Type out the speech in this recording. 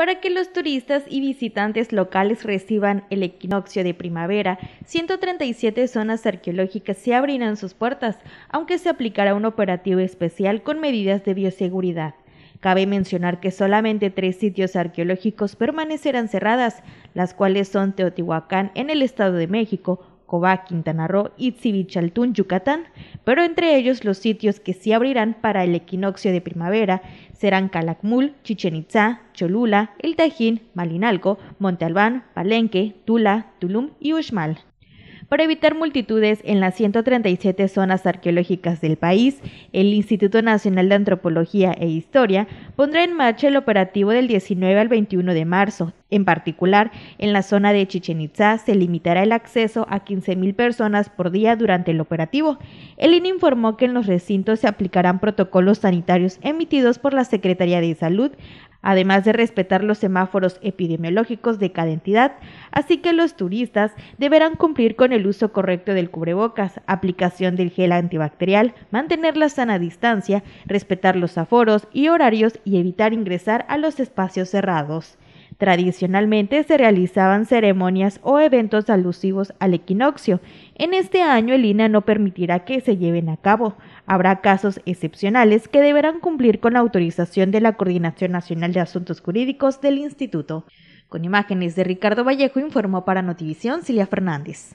Para que los turistas y visitantes locales reciban el equinoccio de primavera, 137 zonas arqueológicas se abrirán sus puertas, aunque se aplicará un operativo especial con medidas de bioseguridad. Cabe mencionar que solamente tres sitios arqueológicos permanecerán cerradas, las cuales son Teotihuacán en el Estado de México, Cobá, Quintana Roo, Itzibichaltún, Yucatán, pero entre ellos los sitios que sí abrirán para el equinoccio de primavera serán Calakmul, Chichen Itzá, Cholula, El Tajín, Malinalco, Monte Albán, Palenque, Tula, Tulum y Uxmal. Para evitar multitudes en las 137 zonas arqueológicas del país, el Instituto Nacional de Antropología e Historia pondrá en marcha el operativo del 19 al 21 de marzo en particular, en la zona de Chichen Itza se limitará el acceso a 15.000 personas por día durante el operativo. El in informó que en los recintos se aplicarán protocolos sanitarios emitidos por la Secretaría de Salud, además de respetar los semáforos epidemiológicos de cada entidad, así que los turistas deberán cumplir con el uso correcto del cubrebocas, aplicación del gel antibacterial, mantener la sana distancia, respetar los aforos y horarios y evitar ingresar a los espacios cerrados. Tradicionalmente se realizaban ceremonias o eventos alusivos al equinoccio. En este año el INA no permitirá que se lleven a cabo. Habrá casos excepcionales que deberán cumplir con la autorización de la Coordinación Nacional de Asuntos Jurídicos del Instituto. Con imágenes de Ricardo Vallejo informó para Notivisión Cilia Fernández.